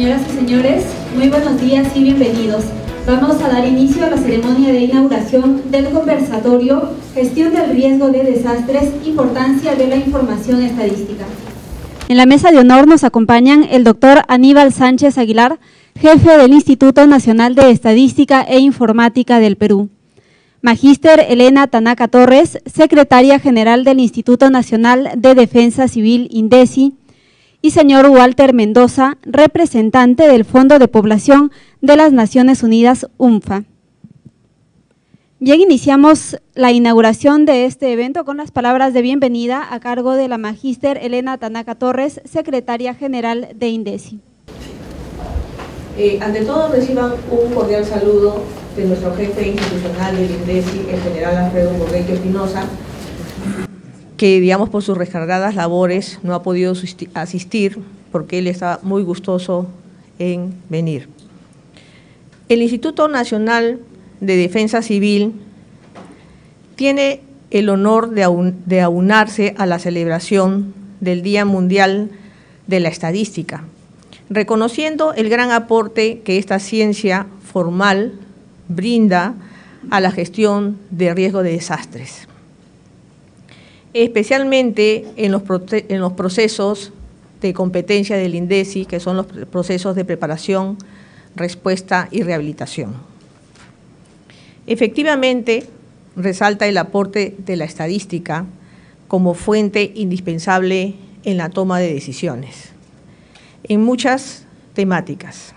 señoras y señores, muy buenos días y bienvenidos. Vamos a dar inicio a la ceremonia de inauguración del conversatorio Gestión del riesgo de desastres, importancia de la información estadística. En la mesa de honor nos acompañan el doctor Aníbal Sánchez Aguilar, jefe del Instituto Nacional de Estadística e Informática del Perú. Magíster Elena Tanaka Torres, secretaria general del Instituto Nacional de Defensa Civil INDECI y señor Walter Mendoza, representante del Fondo de Población de las Naciones Unidas, UNFA. Bien, iniciamos la inauguración de este evento con las palabras de bienvenida a cargo de la magíster Elena Tanaka Torres, secretaria general de INDECI. Eh, ante todo, reciban un cordial saludo de nuestro jefe institucional del INDECI, el general Alfredo Borreque Espinosa, que, digamos, por sus recargadas labores no ha podido asistir porque él estaba muy gustoso en venir. El Instituto Nacional de Defensa Civil tiene el honor de aunarse a la celebración del Día Mundial de la Estadística, reconociendo el gran aporte que esta ciencia formal brinda a la gestión de riesgo de desastres especialmente en los, procesos de competencia del INDECI, que son los procesos de preparación, respuesta y rehabilitación. Efectivamente, resalta el aporte de la estadística como fuente indispensable en la toma de decisiones, en muchas temáticas.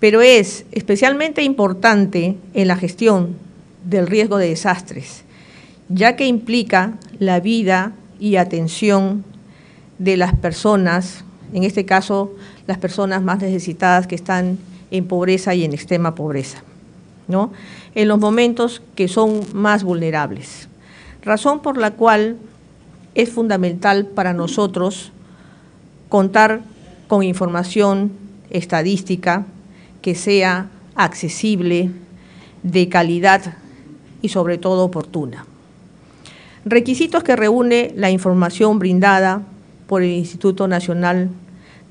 Pero es especialmente importante en la gestión del riesgo de desastres, ya que implica la vida y atención de las personas, en este caso las personas más necesitadas que están en pobreza y en extrema pobreza, ¿no? en los momentos que son más vulnerables. Razón por la cual es fundamental para nosotros contar con información estadística que sea accesible, de calidad y sobre todo oportuna. Requisitos que reúne la información brindada por el Instituto Nacional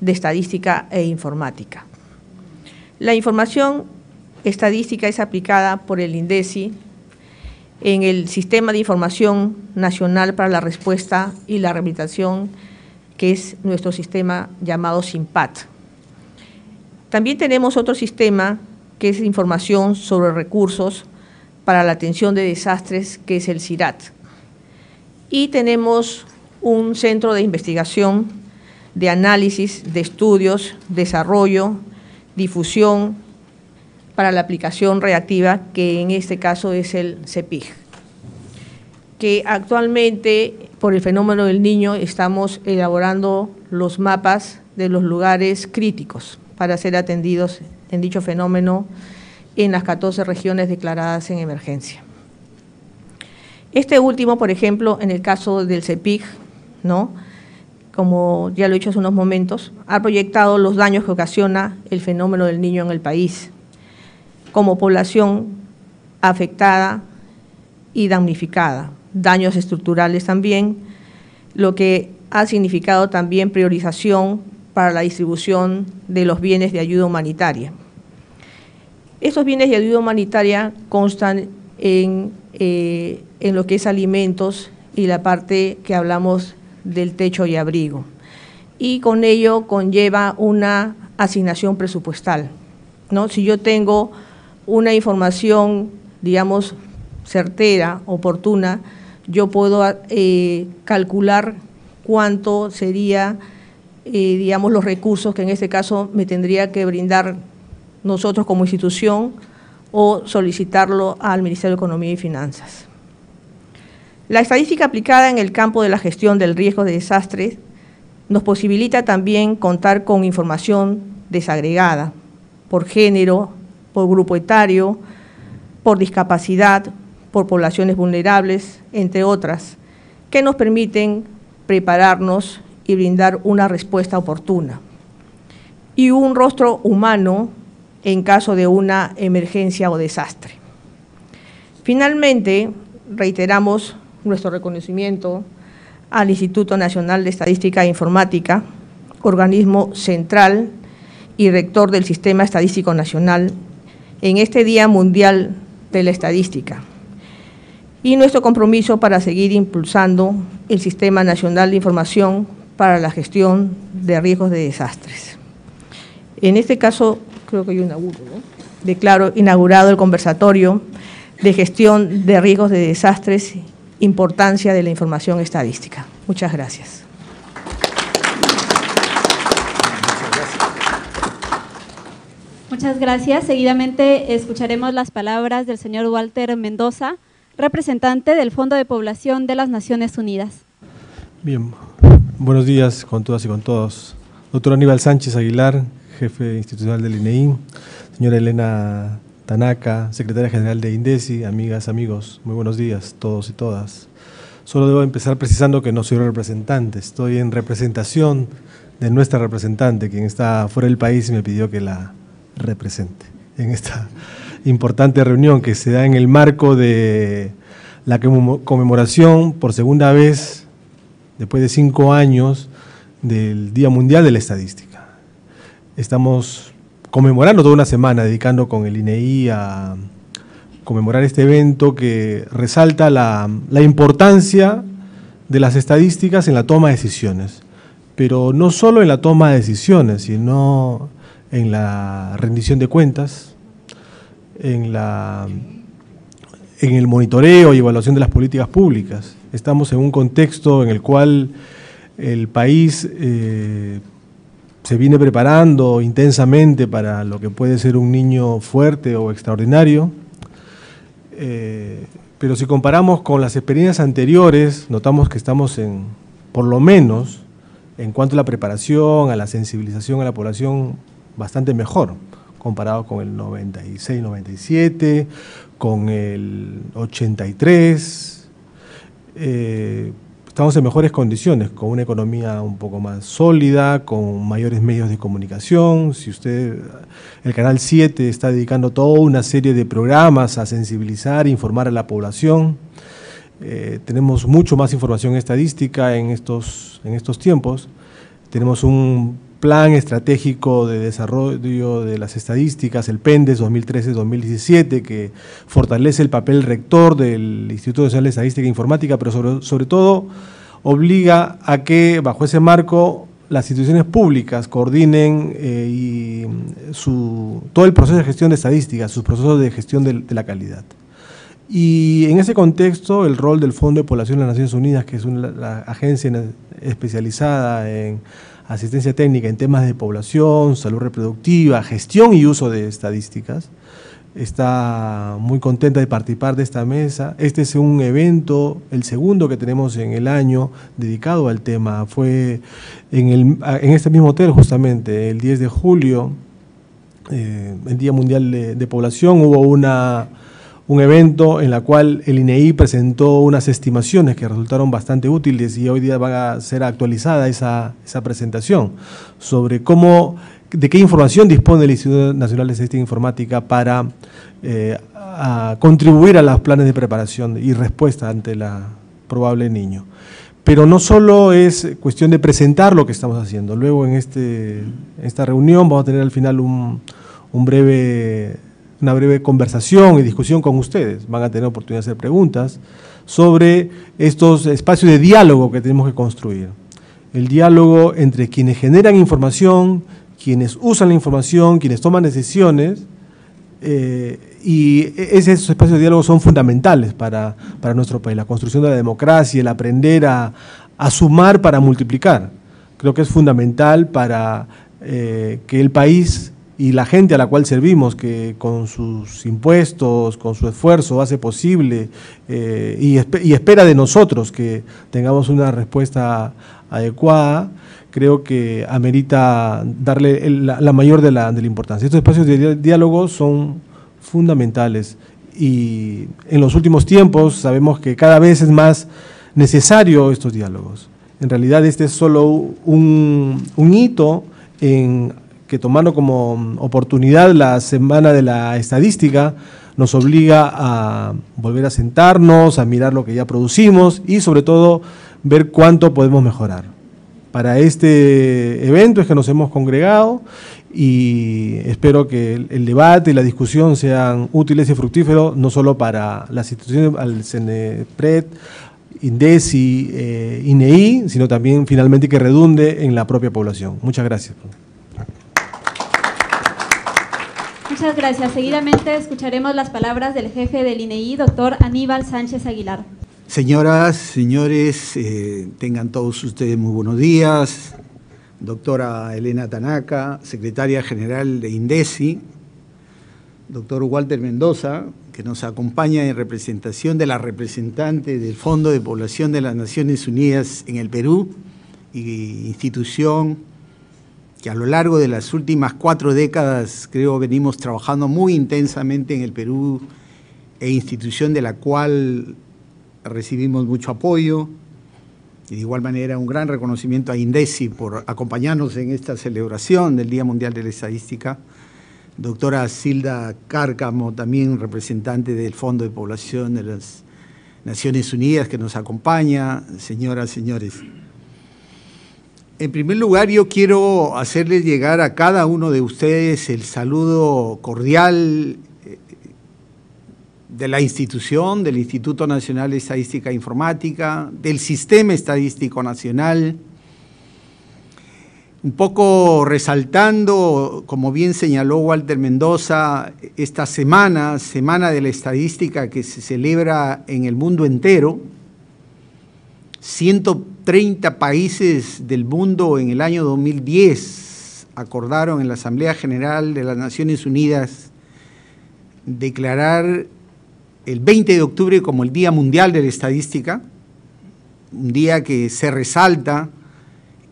de Estadística e Informática. La información estadística es aplicada por el INDECI en el Sistema de Información Nacional para la Respuesta y la Rehabilitación, que es nuestro sistema llamado SIMPAT. También tenemos otro sistema que es información sobre recursos para la atención de desastres, que es el CIRAT y tenemos un centro de investigación, de análisis, de estudios, desarrollo, difusión para la aplicación reactiva, que en este caso es el CEPIG, que actualmente por el fenómeno del niño estamos elaborando los mapas de los lugares críticos para ser atendidos en dicho fenómeno en las 14 regiones declaradas en emergencia. Este último, por ejemplo, en el caso del CEPIC, ¿no? como ya lo he dicho hace unos momentos, ha proyectado los daños que ocasiona el fenómeno del niño en el país, como población afectada y damnificada, daños estructurales también, lo que ha significado también priorización para la distribución de los bienes de ayuda humanitaria. Estos bienes de ayuda humanitaria constan eh, en, lo que es alimentos y la parte que hablamos del techo y abrigo. Y con ello conlleva una asignación presupuestal. Si yo tengo una información, digamos, certera, oportuna, yo puedo eh, calcular cuánto sería, eh, digamos, los recursos que en este caso me tendría que brindar nosotros como institución o solicitarlo al Ministerio de Economía y Finanzas. La estadística aplicada en el campo de la gestión del riesgo de desastres nos posibilita también contar con información desagregada por género, por grupo etario, por discapacidad, por poblaciones vulnerables, entre otras, que nos permiten prepararnos y brindar una respuesta oportuna. Y un rostro humano en caso de una emergencia o desastre. Finalmente, reiteramos nuestro reconocimiento al Instituto Nacional de Estadística e Informática, organismo central y rector del Sistema Estadístico Nacional, en este Día Mundial de la Estadística, y nuestro compromiso para seguir impulsando el Sistema Nacional de Información para la Gestión de Riesgos de Desastres. En este caso, creo que yo inauguro, ¿no? Declaro inaugurado el conversatorio de gestión de riesgos de desastres, e importancia de la información estadística. Muchas gracias. Muchas gracias. Seguidamente escucharemos las palabras del señor Walter Mendoza, representante del Fondo de Población de las Naciones Unidas. Bien, buenos días con todas y con todos. Doctor Aníbal Sánchez Aguilar, jefe institucional del INEIN, e señora Elena Tanaka, secretaria general de INDESI, amigas, amigos, muy buenos días todos y todas. Solo debo empezar precisando que no soy representante, estoy en representación de nuestra representante, quien está fuera del país y me pidió que la represente en esta importante reunión que se da en el marco de la conmemoración por segunda vez, después de cinco años, del Día Mundial de la Estadística estamos conmemorando toda una semana, dedicando con el INEI e a conmemorar este evento que resalta la, importancia de las estadísticas en la toma de decisiones, pero no solo en la toma de decisiones, sino en la rendición de cuentas, en, la, en el monitoreo y evaluación de las políticas públicas. Estamos en un contexto en el cual el país eh, se viene preparando intensamente para lo que puede ser un niño fuerte o extraordinario. Eh, pero si comparamos con las experiencias anteriores, notamos que estamos en, por lo menos, en cuanto a la preparación, a la sensibilización a la población, bastante mejor, comparado con el 96, 97, con el 83 estamos en mejores condiciones, con una economía un poco más sólida, con mayores medios de comunicación. Si usted, el Canal 7 está dedicando toda una serie de programas a sensibilizar, informar a la población. Eh, tenemos mucho más información estadística en estos, en estos tiempos. Tenemos un Plan Estratégico de Desarrollo de las Estadísticas, el PENDES 2013-2017, que fortalece el papel rector del Instituto Nacional de Estadística e Informática, pero sobre, todo obliga a que bajo ese marco las instituciones públicas coordinen eh, y su, todo el proceso de gestión de estadísticas, sus procesos de gestión de, la calidad. Y en ese contexto, el rol del Fondo de Población de las Naciones Unidas, que es una agencia especializada en asistencia técnica en temas de población, salud reproductiva, gestión y uso de estadísticas. Está muy contenta de participar de esta mesa. Este es un evento, el segundo que tenemos en el año dedicado al tema. Fue en, el, en este mismo hotel justamente, el 10 de julio, eh, el Día Mundial de Población, hubo una un evento en la cual el INEI e presentó unas estimaciones que resultaron bastante útiles y hoy día va a ser actualizada esa, presentación sobre cómo, de qué información dispone el Instituto Nacional de Estadística Informática para eh, contribuir a los planes de preparación y respuesta ante la probable niño. Pero no solo es cuestión de presentar lo que estamos haciendo, luego en este, esta reunión vamos a tener al final un, un breve una breve conversación y discusión con ustedes. Van a tener oportunidad de hacer preguntas sobre estos espacios de diálogo que tenemos que construir. El diálogo entre quienes generan información, quienes usan la información, quienes toman decisiones, eh, y esos espacios de diálogo son fundamentales para, nuestro país, la construcción de la democracia, el aprender a, sumar para multiplicar. Creo que es fundamental para eh, que el país y la gente a la cual servimos, que con sus impuestos, con su esfuerzo hace posible eh, y, espera de nosotros que tengamos una respuesta adecuada, creo que amerita darle la, mayor de la, importancia. Estos espacios de diálogo son fundamentales y en los últimos tiempos sabemos que cada vez es más necesario estos diálogos. En realidad este es solo un hito en que tomando como oportunidad la semana de la estadística, nos obliga a volver a sentarnos, a mirar lo que ya producimos y sobre todo ver cuánto podemos mejorar. Para este evento es que nos hemos congregado y espero que el, debate y la discusión sean útiles y fructíferos, no solo para las instituciones, al CENEPRED, INDESI, y eh, INEI, sino también finalmente que redunde en la propia población. Muchas gracias. Muchas gracias. Seguidamente escucharemos las palabras del jefe del INEI, e doctor Aníbal Sánchez Aguilar. Señoras, señores, eh, tengan todos ustedes muy buenos días. Doctora Elena Tanaka, secretaria general de INDECI. Doctor Walter Mendoza, que nos acompaña en representación de la representante del Fondo de Población de las Naciones Unidas en el Perú y institución que a lo largo de las últimas cuatro décadas creo venimos trabajando muy intensamente en el Perú e institución de la cual recibimos mucho apoyo y de igual manera un gran reconocimiento a INDECI por acompañarnos en esta celebración del Día Mundial de la Estadística. Doctora Silda Cárcamo, también representante del Fondo de Población de las Naciones Unidas que nos acompaña. Señoras, señores. En primer lugar, yo quiero hacerles llegar a cada uno de ustedes el saludo cordial eh, de la institución, del Instituto Nacional de Estadística e Informática, del Sistema Estadístico Nacional, un poco resaltando, como bien señaló Walter Mendoza, esta semana, Semana de la Estadística que se celebra en el mundo entero, 30 países del mundo en el año 2010 acordaron en la Asamblea General de las Naciones Unidas declarar el 20 de octubre como el Día Mundial de la Estadística, un día que se resalta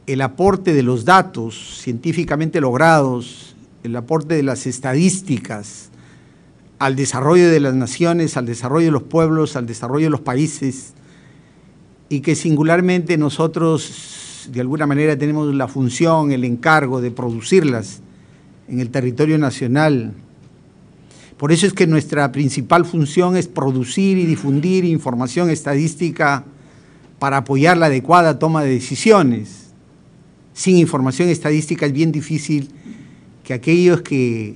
el aporte de los datos científicamente logrados, el aporte de las estadísticas al desarrollo de las naciones, al desarrollo de los pueblos, al desarrollo de los países, y que singularmente nosotros de alguna manera tenemos la función, el encargo de producirlas en el territorio nacional. Por eso es que nuestra principal función es producir y difundir información estadística para apoyar la adecuada toma de decisiones. Sin información estadística es bien difícil que aquellos que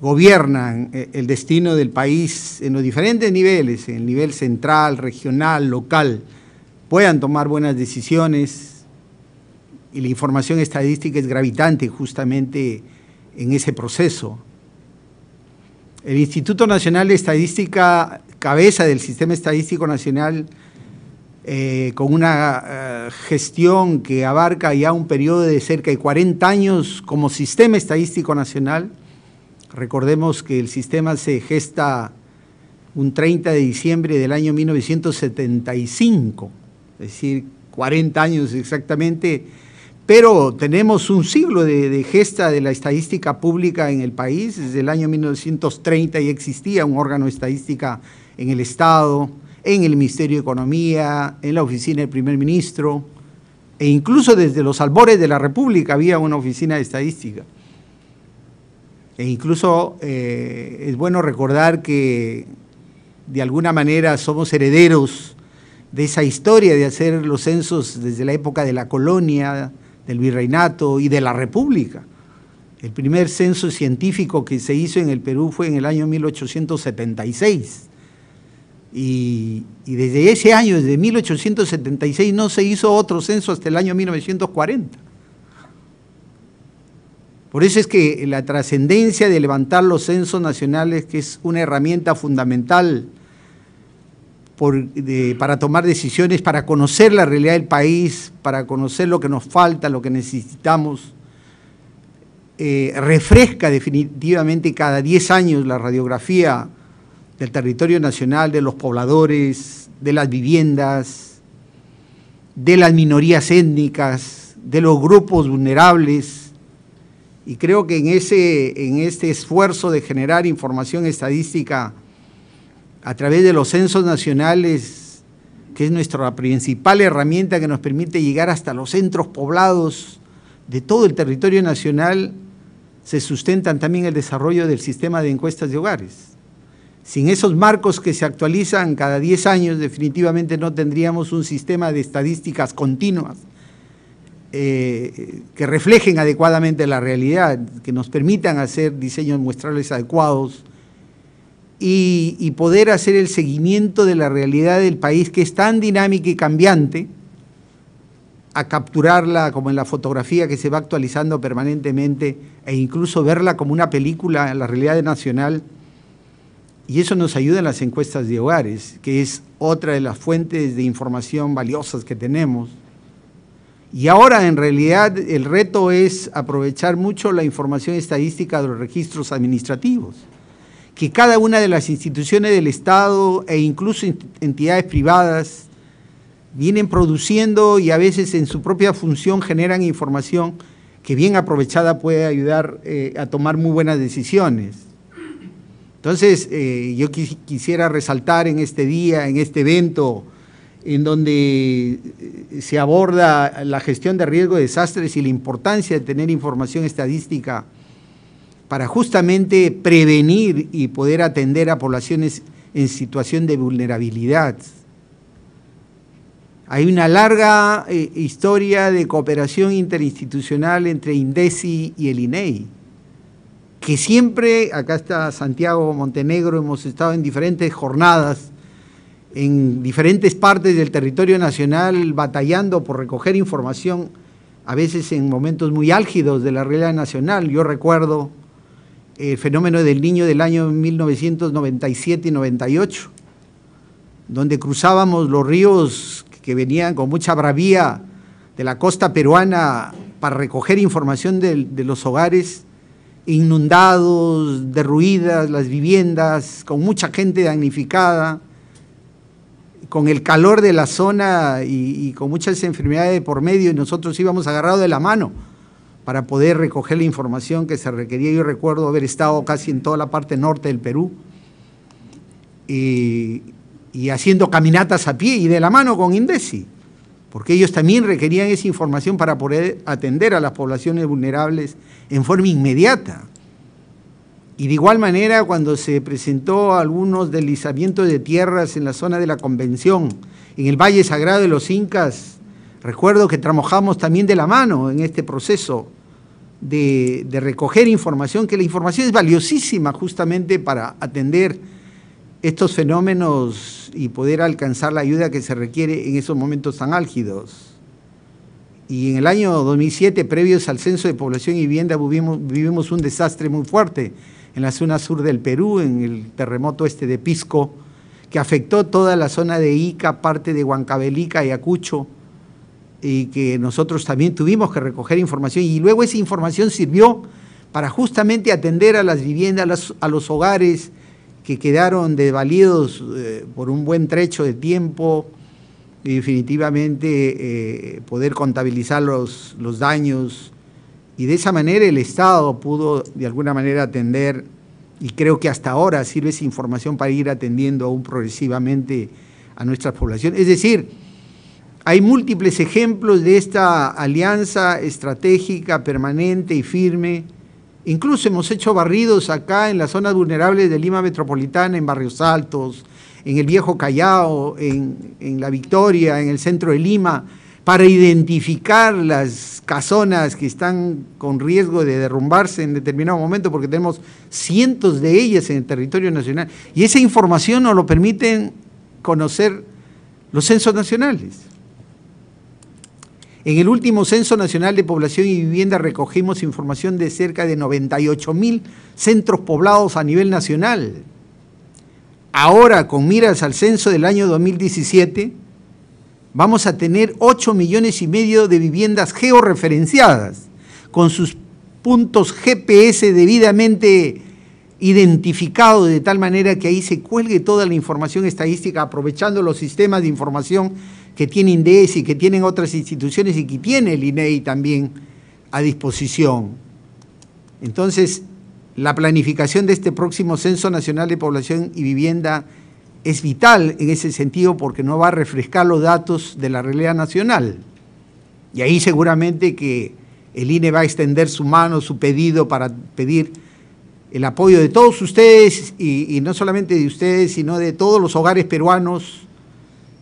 gobiernan eh, el destino del país en los diferentes niveles, en el nivel central, regional, local, puedan tomar buenas decisiones. Y la información estadística es gravitante justamente en ese proceso. El Instituto Nacional de Estadística, cabeza del Sistema Estadístico Nacional, eh, con una eh, gestión que abarca ya un periodo de cerca de 40 años como Sistema Estadístico Nacional, Recordemos que el sistema se gesta un 30 de diciembre del año 1975, es decir, 40 años exactamente, pero tenemos un siglo de, gesta de la estadística pública en el país. Desde el año 1930 ya existía un órgano de estadística en el Estado, en el Ministerio de Economía, en la oficina del primer ministro, e incluso desde los albores de la República había una oficina de estadística. E incluso eh, es bueno recordar que de alguna manera somos herederos de esa historia de hacer los censos desde la época de la colonia, del virreinato y de la república. El primer censo científico que se hizo en el Perú fue en el año 1876. Y, y desde ese año, desde 1876, no se hizo otro censo hasta el año 1940. Por eso es que la trascendencia de levantar los censos nacionales, que es una herramienta fundamental para tomar decisiones, para conocer la realidad del país, para conocer lo que nos falta, lo que necesitamos, eh, refresca definitivamente cada 10 años la radiografía del territorio nacional, de los pobladores, de las viviendas, de las minorías étnicas, de los grupos vulnerables, y creo que en, ese, en este esfuerzo de generar información estadística a través de los censos nacionales, que es nuestra principal herramienta que nos permite llegar hasta los centros poblados de todo el territorio nacional, se sustentan también el desarrollo del sistema de encuestas de hogares. Sin esos marcos que se actualizan cada 10 años, definitivamente no tendríamos un sistema de estadísticas continuas eh, que reflejen adecuadamente la realidad, que nos permitan hacer diseños muestrales adecuados y, y, poder hacer el seguimiento de la realidad del país que es tan dinámica y cambiante a capturarla como en la fotografía que se va actualizando permanentemente e incluso verla como una película en la realidad nacional. Y eso nos ayuda en las encuestas de hogares, que es otra de las fuentes de información valiosas que tenemos y ahora en realidad el reto es aprovechar mucho la información estadística de los registros administrativos, que cada una de las instituciones del Estado e incluso entidades privadas vienen produciendo y a veces en su propia función generan información que bien aprovechada puede ayudar eh, a tomar muy buenas decisiones. Entonces, eh, yo quisiera resaltar en este día, en este evento, en donde eh, se aborda la gestión de riesgo de desastres y la importancia de tener información estadística para justamente prevenir y poder atender a poblaciones en situación de vulnerabilidad. Hay una larga eh, historia de cooperación interinstitucional entre INDECI y el INEI, que siempre, acá está Santiago Montenegro, hemos estado en diferentes jornadas en diferentes partes del territorio nacional batallando por recoger información, a veces en momentos muy álgidos de la realidad nacional. Yo recuerdo el eh, fenómeno del niño del año 1997 y 98, donde cruzábamos los ríos que venían con mucha bravía de la costa peruana para recoger información de, los hogares inundados, derruidas las viviendas, con mucha gente damnificada con el calor de la zona y, con muchas enfermedades por medio, nosotros íbamos agarrados de la mano para poder recoger la información que se requería. Yo recuerdo haber estado casi en toda la parte norte del Perú y, y haciendo caminatas a pie y de la mano con Indesi, porque ellos también requerían esa información para poder atender a las poblaciones vulnerables en forma inmediata. Y de igual manera, cuando se presentó algunos deslizamientos de tierras en la zona de la Convención, en el Valle Sagrado de los Incas, recuerdo que trabajamos también de la mano en este proceso de, recoger información, que la información es valiosísima justamente para atender estos fenómenos y poder alcanzar la ayuda que se requiere en esos momentos tan álgidos. Y en el año 2007, previos al censo de población y vivienda, vivimos un desastre muy fuerte en la zona sur del Perú, en el terremoto este de Pisco, que afectó toda la zona de Ica, parte de Huancabelica, Acucho, y que nosotros también tuvimos que recoger información. Y luego esa información sirvió para justamente atender a las viviendas, a los, hogares que quedaron desvalidos eh, por un buen trecho de tiempo y definitivamente eh, poder contabilizar los, los daños, y de esa manera el Estado pudo de alguna manera atender, y creo que hasta ahora sirve esa información para ir atendiendo aún progresivamente a nuestras poblaciones. Es decir, hay múltiples ejemplos de esta alianza estratégica, permanente y firme. Incluso hemos hecho barridos acá en las zonas vulnerables de Lima Metropolitana, en Barrios Altos, en el Viejo Callao, en, en La Victoria, en el centro de Lima para identificar las casonas que están con riesgo de derrumbarse en determinado momento, porque tenemos cientos de ellas en el territorio nacional. Y esa información nos lo permiten conocer los censos nacionales. En el último Censo Nacional de Población y Vivienda recogimos información de cerca de 98 mil centros poblados a nivel nacional. Ahora, con miras al censo del año 2017, vamos a tener 8 millones y medio de viviendas georreferenciadas, con sus puntos GPS debidamente identificados de tal manera que ahí se cuelgue toda la información estadística, aprovechando los sistemas de información que tiene INDES y que tienen otras instituciones y que tiene el INEI también a disposición. Entonces, la planificación de este próximo Censo Nacional de Población y Vivienda es vital en ese sentido porque no va a refrescar los datos de la realidad nacional. Y ahí seguramente que el INE va a extender su mano, su pedido para pedir el apoyo de todos ustedes y, y no solamente de ustedes, sino de todos los hogares peruanos,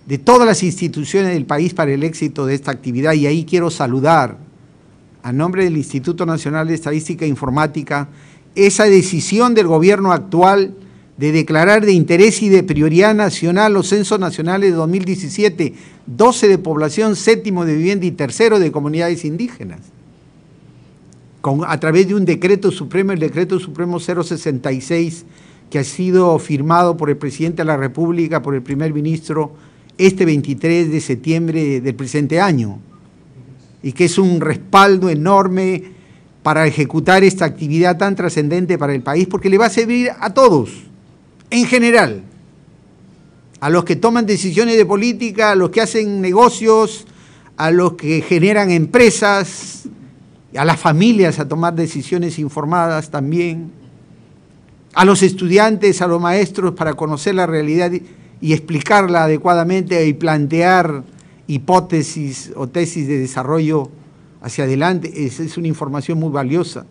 de todas las instituciones del país para el éxito de esta actividad. Y ahí quiero saludar a nombre del Instituto Nacional de Estadística e Informática esa decisión del gobierno actual de declarar de interés y de prioridad nacional los censos nacionales de 2017, 12 de población, séptimo de vivienda y tercero de comunidades indígenas, a través de un decreto supremo, el decreto supremo 066, que ha sido firmado por el presidente de la República, por el primer ministro, este 23 de septiembre del presente año, y que es un respaldo enorme para ejecutar esta actividad tan trascendente para el país, porque le va a servir a todos en general, a los que toman decisiones de política, a los que hacen negocios, a los que generan empresas, a las familias a tomar decisiones informadas también, a los estudiantes, a los maestros para conocer la realidad y explicarla adecuadamente y plantear hipótesis o tesis de desarrollo hacia adelante. Es, una información muy valiosa.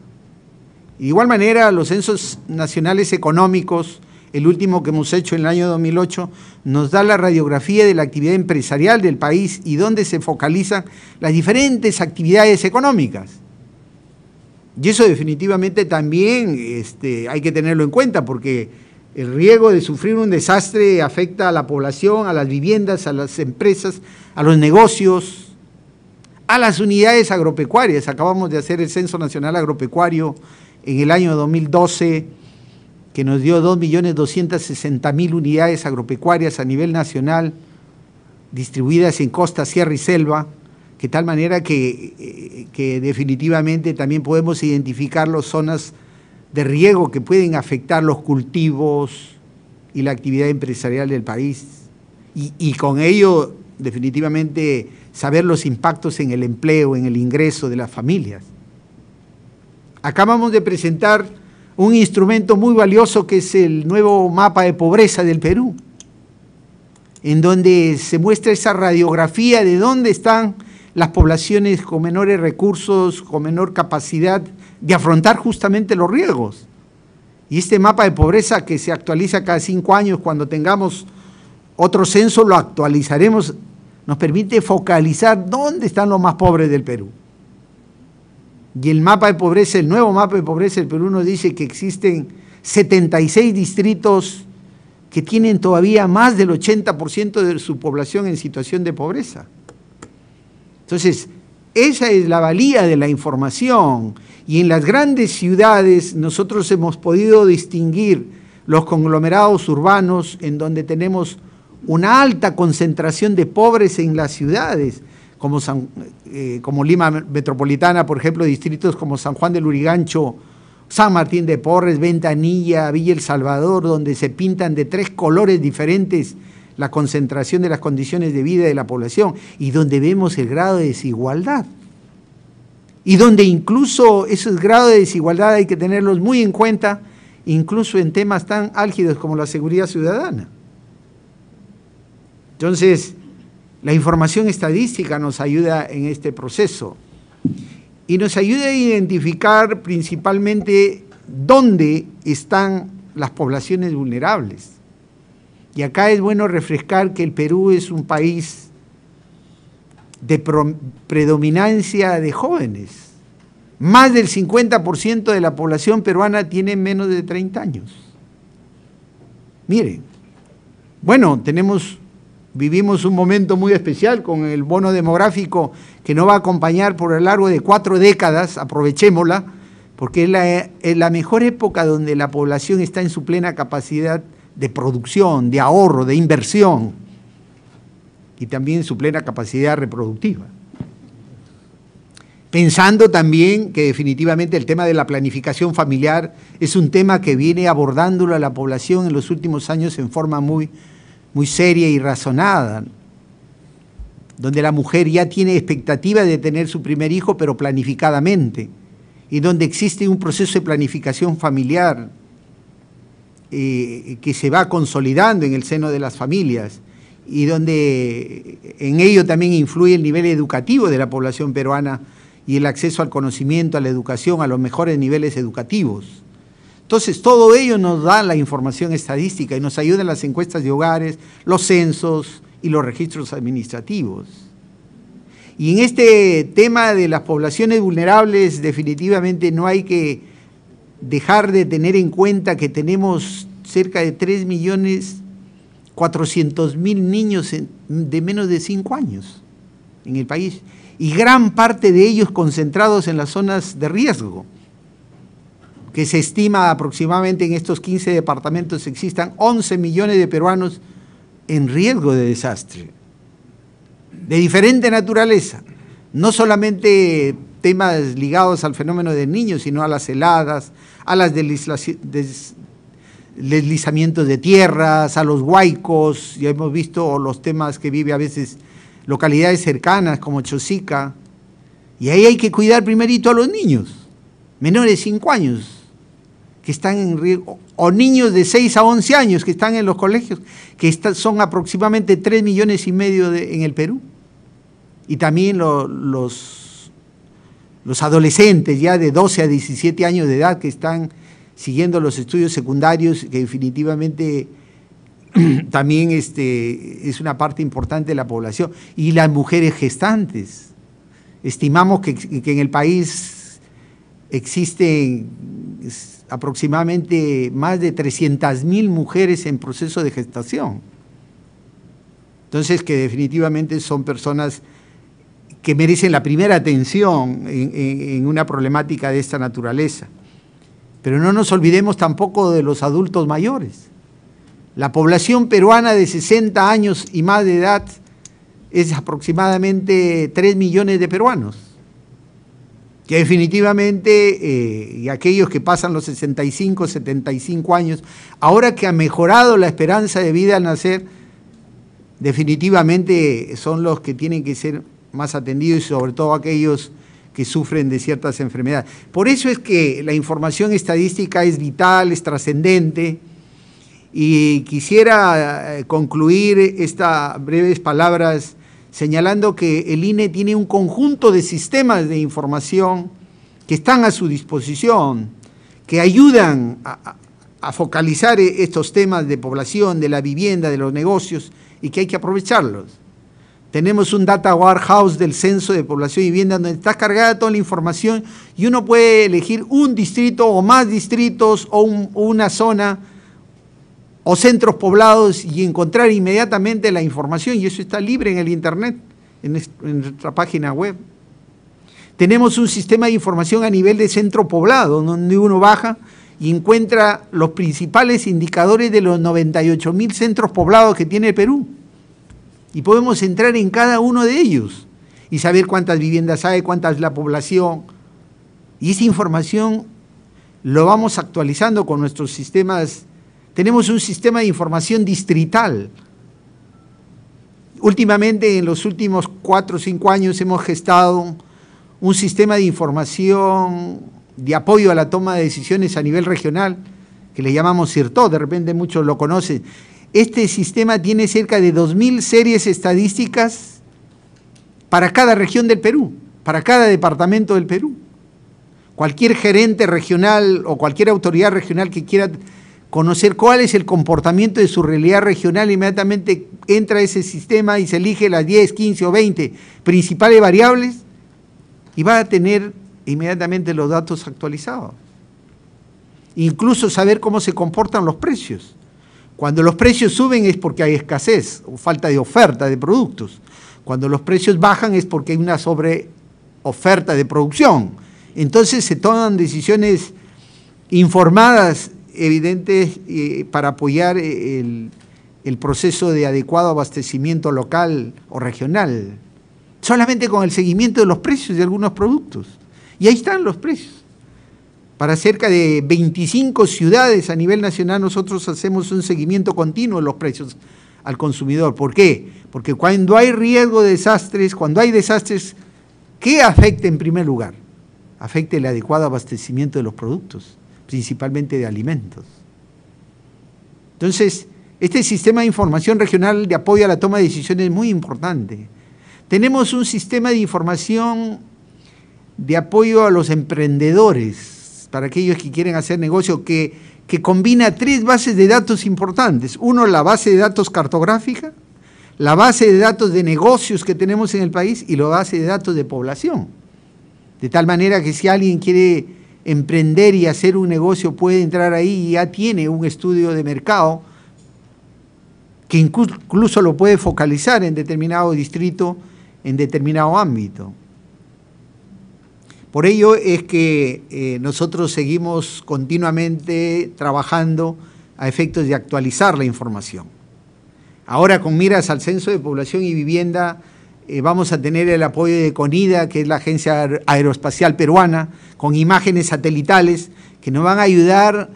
De igual manera, los censos nacionales económicos, el último que hemos hecho en el año 2008, nos da la radiografía de la actividad empresarial del país y dónde se focalizan las diferentes actividades económicas. Y eso definitivamente también este, hay que tenerlo en cuenta porque el riesgo de sufrir un desastre afecta a la población, a las viviendas, a las empresas, a los negocios, a las unidades agropecuarias. Acabamos de hacer el Censo Nacional Agropecuario en el año 2012 que nos dio 2.260.000 unidades agropecuarias a nivel nacional, distribuidas en costa, sierra y selva, que tal manera eh, que, definitivamente también podemos identificar las zonas de riego que pueden afectar los cultivos y la actividad empresarial del país. Y, y con ello, definitivamente, saber los impactos en el empleo, en el ingreso de las familias. Acabamos de presentar un instrumento muy valioso que es el nuevo mapa de pobreza del Perú, en donde se muestra esa radiografía de dónde están las poblaciones con menores recursos, con menor capacidad de afrontar justamente los riesgos. Y este mapa de pobreza que se actualiza cada cinco años, cuando tengamos otro censo lo actualizaremos, nos permite focalizar dónde están los más pobres del Perú. Y el mapa de pobreza, el nuevo mapa de pobreza del Perú nos dice que existen 76 distritos que tienen todavía más del 80% de su población en situación de pobreza. Entonces, esa es la valía de la información. Y en las grandes ciudades nosotros hemos podido distinguir los conglomerados urbanos en donde tenemos una alta concentración de pobres en las ciudades como, eh, como Lima Metropolitana, por ejemplo, distritos como San Juan del Urigancho, San Martín de Porres, Ventanilla, Villa El Salvador, donde se pintan de tres colores diferentes la concentración de las condiciones de vida de la población y donde vemos el grado de desigualdad. Y donde incluso esos grados de desigualdad hay que tenerlos muy en cuenta, incluso en temas tan álgidos como la seguridad ciudadana. Entonces, la información estadística nos ayuda en este proceso y nos ayuda a identificar principalmente dónde están las poblaciones vulnerables. Y acá es bueno refrescar que el Perú es un país de predominancia de jóvenes. Más del 50% de la población peruana tiene menos de 30 años. Miren, bueno, tenemos Vivimos un momento muy especial con el bono demográfico que nos va a acompañar por el largo de cuatro décadas, aprovechémosla, porque es la, la mejor época donde la población está en su plena capacidad de producción, de ahorro, de inversión y también en su plena capacidad reproductiva. Pensando también que definitivamente el tema de la planificación familiar es un tema que viene abordándolo a la población en los últimos años en forma muy muy seria y razonada, donde la mujer ya tiene expectativa de tener su primer hijo, pero planificadamente, y donde existe un proceso de planificación familiar eh, que se va consolidando en el seno de las familias, y donde en ello también influye el nivel educativo de la población peruana y el acceso al conocimiento, a la educación, a los mejores niveles educativos. Entonces, todo ello nos da la información estadística y nos ayuda en las encuestas de hogares, los censos y los registros administrativos. Y en este tema de las poblaciones vulnerables, definitivamente no hay que dejar de tener en cuenta que tenemos cerca de 3 millones cuatrocientos mil niños de menos de 5 años en el país y gran parte de ellos concentrados en las zonas de riesgo que se estima aproximadamente en estos 15 departamentos existan 11 millones de peruanos en riesgo de desastre, de diferente naturaleza, no solamente temas ligados al fenómeno del niño, sino a las heladas, a los deslizamientos de tierras, a los huaicos, ya hemos visto los temas que vive a veces localidades cercanas como Chosica, y ahí hay que cuidar primerito a los niños, menores de 5 años, que están en riesgo, o niños de 6 a 11 años que están en los colegios, que son aproximadamente 3 millones y medio en el Perú. Y también los, los adolescentes ya de 12 a 17 años de edad que están siguiendo los estudios secundarios, que definitivamente también este, es una parte importante de la población, y las mujeres gestantes. Estimamos que, que en el país Existen aproximadamente más de 300.000 mujeres en proceso de gestación. Entonces, que definitivamente son personas que merecen la primera atención en, una problemática de esta naturaleza. Pero no nos olvidemos tampoco de los adultos mayores. La población peruana de 60 años y más de edad es aproximadamente 3 millones de peruanos que definitivamente, eh, y aquellos que pasan los 65, 75 años, ahora que ha mejorado la esperanza de vida al nacer, definitivamente son los que tienen que ser más atendidos y sobre todo aquellos que sufren de ciertas enfermedades. Por eso es que la información estadística es vital, es trascendente, y quisiera eh, concluir estas breves palabras señalando que el INE tiene un conjunto de sistemas de información que están a su disposición, que ayudan a, focalizar e, estos temas de población, de la vivienda, de los negocios, y que hay que aprovecharlos. Tenemos un data warehouse del Censo de Población y Vivienda donde está cargada toda la información y uno puede elegir un distrito o más distritos o una zona o centros poblados y encontrar inmediatamente la información, y eso está libre en el Internet, en, nuestra página web. Tenemos un sistema de información a nivel de centro poblado, donde uno baja y encuentra los principales indicadores de los 98.000 mil centros poblados que tiene Perú. Y podemos entrar en cada uno de ellos y saber cuántas viviendas hay, cuánta es la población. Y esa información lo vamos actualizando con nuestros sistemas tenemos un sistema de información distrital. Últimamente, en los últimos cuatro o cinco años, hemos gestado un sistema de información de apoyo a la toma de decisiones a nivel regional, que le llamamos CIRTO, de repente muchos lo conocen. Este sistema tiene cerca de 2.000 series estadísticas para cada región del Perú, para cada departamento del Perú. Cualquier gerente regional o cualquier autoridad regional que quiera conocer cuál es el comportamiento de su realidad regional, inmediatamente entra a ese sistema y se elige las 10, 15 o 20 principales variables y va a tener inmediatamente los datos actualizados. Incluso saber cómo se comportan los precios. Cuando los precios suben es porque hay escasez o falta de oferta de productos. Cuando los precios bajan es porque hay una sobre oferta de producción. Entonces se toman decisiones informadas evidente eh, para apoyar eh, el, el, proceso de adecuado abastecimiento local o regional, solamente con el seguimiento de los precios de algunos productos. Y ahí están los precios. Para cerca de 25 ciudades a nivel nacional nosotros hacemos un seguimiento continuo de los precios al consumidor. ¿Por qué? Porque cuando hay riesgo de desastres, cuando hay desastres, ¿qué afecta en primer lugar? Afecta el adecuado abastecimiento de los productos principalmente de alimentos. Entonces, este sistema de información regional de apoyo a la toma de decisiones es muy importante. Tenemos un sistema de información de apoyo a los emprendedores, para aquellos que quieren hacer negocio, que, que combina tres bases de datos importantes. Uno, la base de datos cartográfica, la base de datos de negocios que tenemos en el país y la base de datos de población. De tal manera que si alguien quiere emprender y hacer un negocio puede entrar ahí y ya tiene un estudio de mercado que incluso lo puede focalizar en determinado distrito, en determinado ámbito. Por ello es que eh, nosotros seguimos continuamente trabajando a efectos de actualizar la información. Ahora con miras al Censo de Población y Vivienda eh, vamos a tener el apoyo de CONIDA, que es la Agencia Aeroespacial Peruana, con imágenes satelitales que nos van a ayudar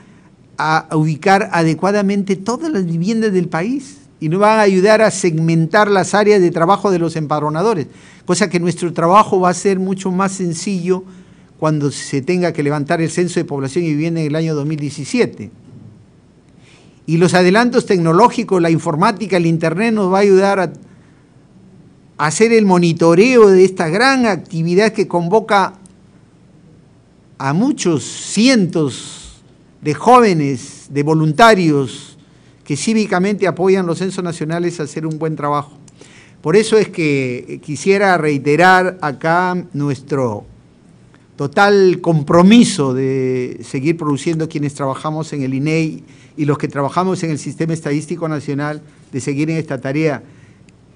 a ubicar adecuadamente todas las viviendas del país y nos van a ayudar a segmentar las áreas de trabajo de los empadronadores, cosa que nuestro trabajo va a ser mucho más sencillo cuando se tenga que levantar el censo de población y vivienda en el año 2017. Y los adelantos tecnológicos, la informática, el Internet nos va a ayudar a hacer el monitoreo de esta gran actividad que convoca a muchos cientos de jóvenes, de voluntarios que cívicamente apoyan los censos nacionales a hacer un buen trabajo. Por eso es que quisiera reiterar acá nuestro total compromiso de seguir produciendo quienes trabajamos en el INEI y los que trabajamos en el Sistema Estadístico Nacional, de seguir en esta tarea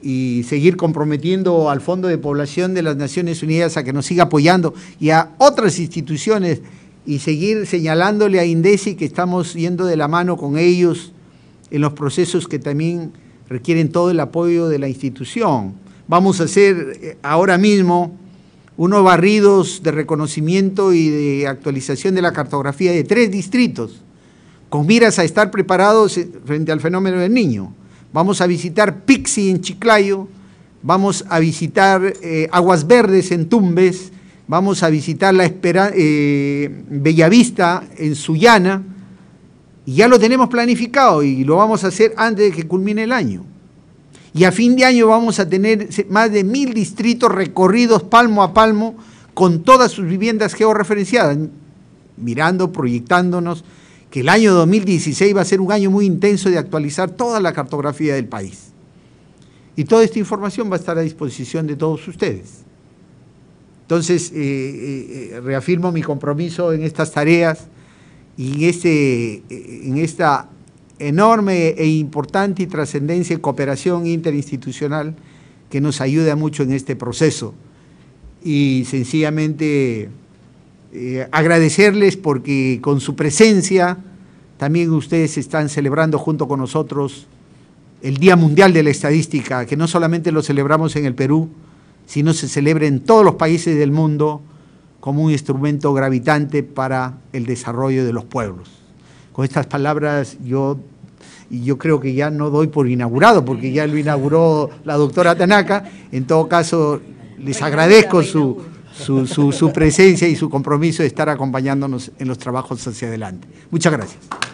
y seguir comprometiendo al Fondo de Población de las Naciones Unidas a que nos siga apoyando y a otras instituciones y seguir señalándole a INDECI que estamos yendo de la mano con ellos en los procesos que también requieren todo el apoyo de la institución. Vamos a hacer eh, ahora mismo unos barridos de reconocimiento y de actualización de la cartografía de tres distritos, con miras a estar preparados eh, frente al fenómeno del niño vamos a visitar Pixi en Chiclayo, vamos a visitar eh, Aguas Verdes en Tumbes, vamos a visitar la eh, Bellavista en Sullana, y ya lo tenemos planificado y lo vamos a hacer antes de que culmine el año. Y a fin de año vamos a tener más de mil distritos recorridos palmo a palmo con todas sus viviendas georreferenciadas, mirando, proyectándonos, que el año 2016 va a ser un año muy intenso de actualizar toda la cartografía del país. Y toda esta información va a estar a disposición de todos ustedes. Entonces, eh, eh, eh, reafirmo mi compromiso en estas tareas y en, este, en esta enorme e importante y trascendencia y cooperación interinstitucional que nos ayuda mucho en este proceso. Y sencillamente eh, agradecerles porque con su presencia también ustedes están celebrando junto con nosotros el Día Mundial de la Estadística, que no solamente lo celebramos en el Perú, sino se celebra en todos los países del mundo como un instrumento gravitante para el desarrollo de los pueblos. Con estas palabras yo, yo creo que ya no doy por inaugurado, porque ya lo inauguró la doctora Tanaka. En todo caso, les agradezco su su, su, presencia y su compromiso de estar acompañándonos en los trabajos hacia adelante. Muchas gracias.